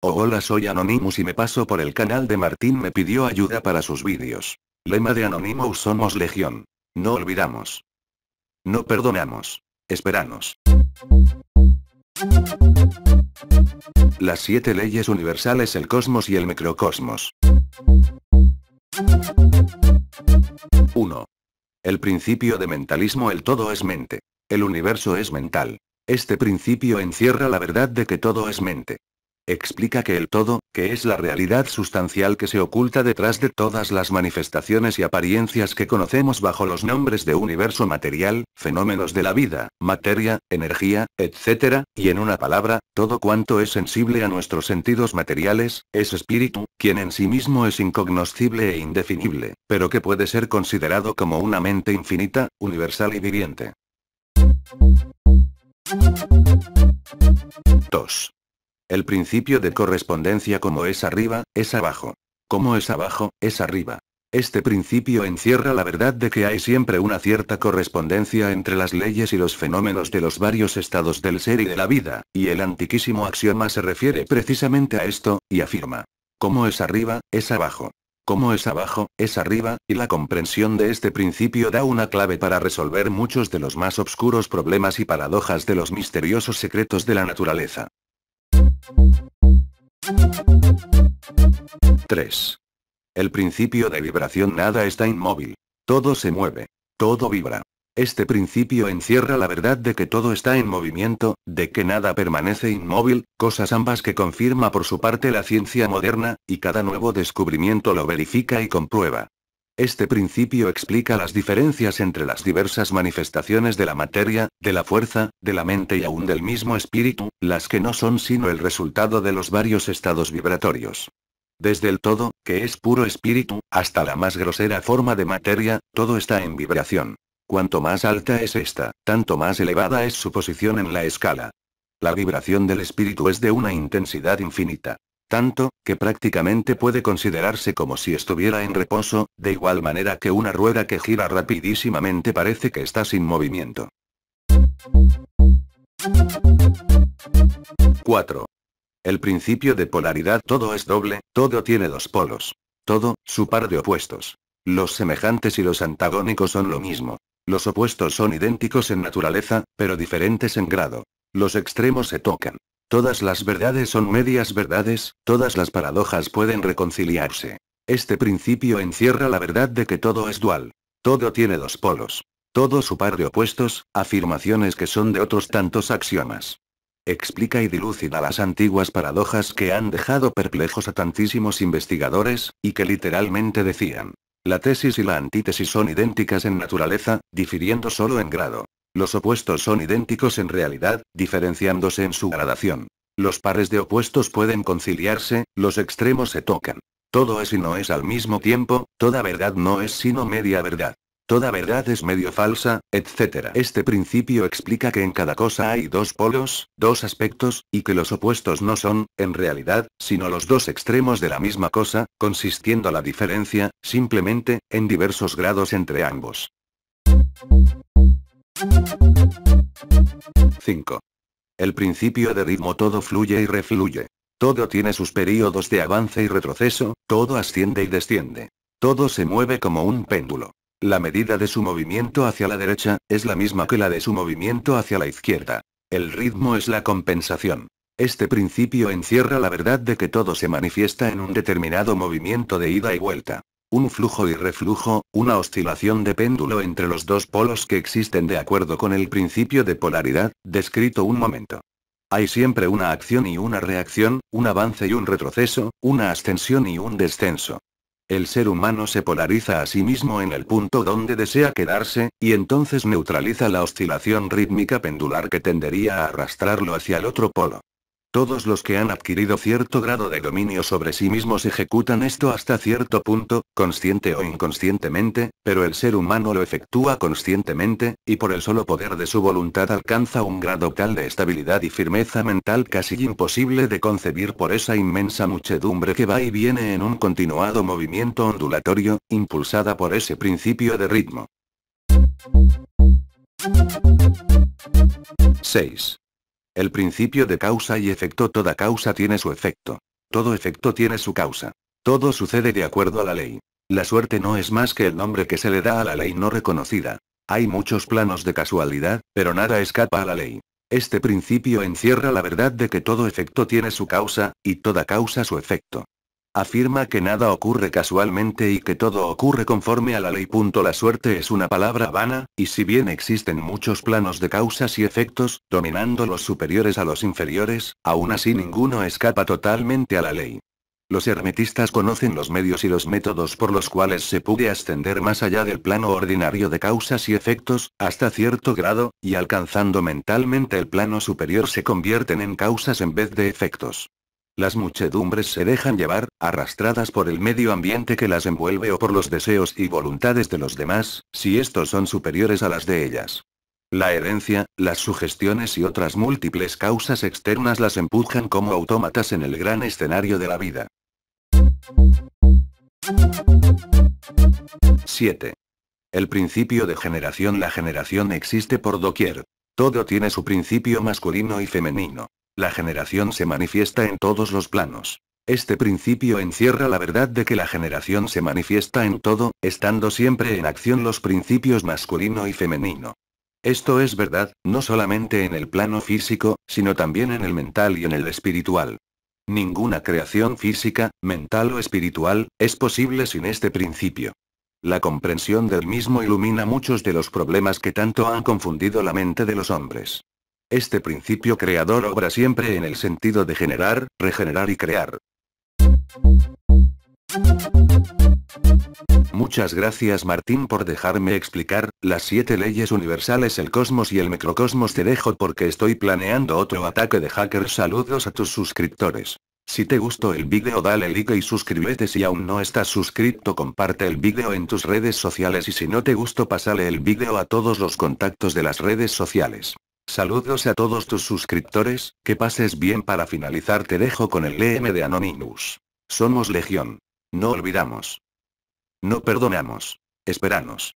Oh, hola soy Anonymous y me paso por el canal de Martín me pidió ayuda para sus vídeos. Lema de Anonymous somos legión. No olvidamos. No perdonamos. Esperanos. Las siete leyes universales el cosmos y el microcosmos. 1. El principio de mentalismo el todo es mente. El universo es mental. Este principio encierra la verdad de que todo es mente explica que el todo, que es la realidad sustancial que se oculta detrás de todas las manifestaciones y apariencias que conocemos bajo los nombres de universo material, fenómenos de la vida, materia, energía, etc., y en una palabra, todo cuanto es sensible a nuestros sentidos materiales, es espíritu, quien en sí mismo es incognoscible e indefinible, pero que puede ser considerado como una mente infinita, universal y viviente. 2. El principio de correspondencia como es arriba, es abajo. Como es abajo, es arriba. Este principio encierra la verdad de que hay siempre una cierta correspondencia entre las leyes y los fenómenos de los varios estados del ser y de la vida, y el antiquísimo axioma se refiere precisamente a esto, y afirma. Como es arriba, es abajo. Como es abajo, es arriba, y la comprensión de este principio da una clave para resolver muchos de los más oscuros problemas y paradojas de los misteriosos secretos de la naturaleza. 3. El principio de vibración nada está inmóvil. Todo se mueve. Todo vibra. Este principio encierra la verdad de que todo está en movimiento, de que nada permanece inmóvil, cosas ambas que confirma por su parte la ciencia moderna, y cada nuevo descubrimiento lo verifica y comprueba. Este principio explica las diferencias entre las diversas manifestaciones de la materia, de la fuerza, de la mente y aún del mismo espíritu, las que no son sino el resultado de los varios estados vibratorios. Desde el todo, que es puro espíritu, hasta la más grosera forma de materia, todo está en vibración. Cuanto más alta es esta, tanto más elevada es su posición en la escala. La vibración del espíritu es de una intensidad infinita tanto, que prácticamente puede considerarse como si estuviera en reposo, de igual manera que una rueda que gira rapidísimamente parece que está sin movimiento. 4. El principio de polaridad todo es doble, todo tiene dos polos. Todo, su par de opuestos. Los semejantes y los antagónicos son lo mismo. Los opuestos son idénticos en naturaleza, pero diferentes en grado. Los extremos se tocan. Todas las verdades son medias verdades, todas las paradojas pueden reconciliarse. Este principio encierra la verdad de que todo es dual. Todo tiene dos polos. Todo su par de opuestos, afirmaciones que son de otros tantos axiomas. Explica y dilucida las antiguas paradojas que han dejado perplejos a tantísimos investigadores, y que literalmente decían, la tesis y la antítesis son idénticas en naturaleza, difiriendo solo en grado. Los opuestos son idénticos en realidad, diferenciándose en su gradación. Los pares de opuestos pueden conciliarse, los extremos se tocan. Todo es y no es al mismo tiempo, toda verdad no es sino media verdad. Toda verdad es medio falsa, etc. Este principio explica que en cada cosa hay dos polos, dos aspectos, y que los opuestos no son, en realidad, sino los dos extremos de la misma cosa, consistiendo la diferencia, simplemente, en diversos grados entre ambos. 5. El principio de ritmo todo fluye y refluye. Todo tiene sus períodos de avance y retroceso, todo asciende y desciende. Todo se mueve como un péndulo. La medida de su movimiento hacia la derecha, es la misma que la de su movimiento hacia la izquierda. El ritmo es la compensación. Este principio encierra la verdad de que todo se manifiesta en un determinado movimiento de ida y vuelta. Un flujo y reflujo, una oscilación de péndulo entre los dos polos que existen de acuerdo con el principio de polaridad, descrito un momento. Hay siempre una acción y una reacción, un avance y un retroceso, una ascensión y un descenso. El ser humano se polariza a sí mismo en el punto donde desea quedarse, y entonces neutraliza la oscilación rítmica pendular que tendería a arrastrarlo hacia el otro polo. Todos los que han adquirido cierto grado de dominio sobre sí mismos ejecutan esto hasta cierto punto, consciente o inconscientemente, pero el ser humano lo efectúa conscientemente, y por el solo poder de su voluntad alcanza un grado tal de estabilidad y firmeza mental casi imposible de concebir por esa inmensa muchedumbre que va y viene en un continuado movimiento ondulatorio, impulsada por ese principio de ritmo. 6. El principio de causa y efecto toda causa tiene su efecto. Todo efecto tiene su causa. Todo sucede de acuerdo a la ley. La suerte no es más que el nombre que se le da a la ley no reconocida. Hay muchos planos de casualidad, pero nada escapa a la ley. Este principio encierra la verdad de que todo efecto tiene su causa, y toda causa su efecto. Afirma que nada ocurre casualmente y que todo ocurre conforme a la ley. La suerte es una palabra vana, y si bien existen muchos planos de causas y efectos, dominando los superiores a los inferiores, aún así ninguno escapa totalmente a la ley. Los hermetistas conocen los medios y los métodos por los cuales se puede ascender más allá del plano ordinario de causas y efectos, hasta cierto grado, y alcanzando mentalmente el plano superior se convierten en causas en vez de efectos. Las muchedumbres se dejan llevar, arrastradas por el medio ambiente que las envuelve o por los deseos y voluntades de los demás, si estos son superiores a las de ellas. La herencia, las sugestiones y otras múltiples causas externas las empujan como autómatas en el gran escenario de la vida. 7. El principio de generación La generación existe por doquier. Todo tiene su principio masculino y femenino. La generación se manifiesta en todos los planos. Este principio encierra la verdad de que la generación se manifiesta en todo, estando siempre en acción los principios masculino y femenino. Esto es verdad, no solamente en el plano físico, sino también en el mental y en el espiritual. Ninguna creación física, mental o espiritual, es posible sin este principio. La comprensión del mismo ilumina muchos de los problemas que tanto han confundido la mente de los hombres. Este principio creador obra siempre en el sentido de generar, regenerar y crear. Muchas gracias Martín por dejarme explicar, las siete leyes universales el cosmos y el microcosmos te dejo porque estoy planeando otro ataque de hackers saludos a tus suscriptores. Si te gustó el vídeo dale like y suscríbete si aún no estás suscrito comparte el vídeo en tus redes sociales y si no te gustó pasale el vídeo a todos los contactos de las redes sociales. Saludos a todos tus suscriptores, que pases bien para finalizar te dejo con el EM de Anonymous. Somos legión. No olvidamos. No perdonamos. Esperanos.